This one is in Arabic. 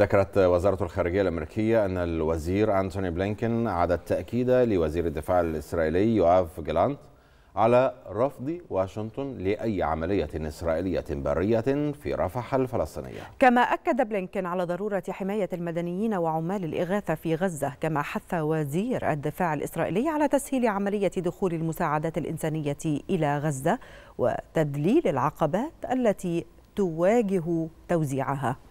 ذكرت وزارة الخارجية الأمريكية أن الوزير أنتوني بلينكن عاد التأكيد لوزير الدفاع الإسرائيلي يوآف جيلانت على رفض واشنطن لأي عملية إسرائيلية برية في رفح الفلسطينية كما أكد بلينكن على ضرورة حماية المدنيين وعمال الإغاثة في غزة كما حث وزير الدفاع الإسرائيلي على تسهيل عملية دخول المساعدات الإنسانية إلى غزة وتذليل العقبات التي تواجه توزيعها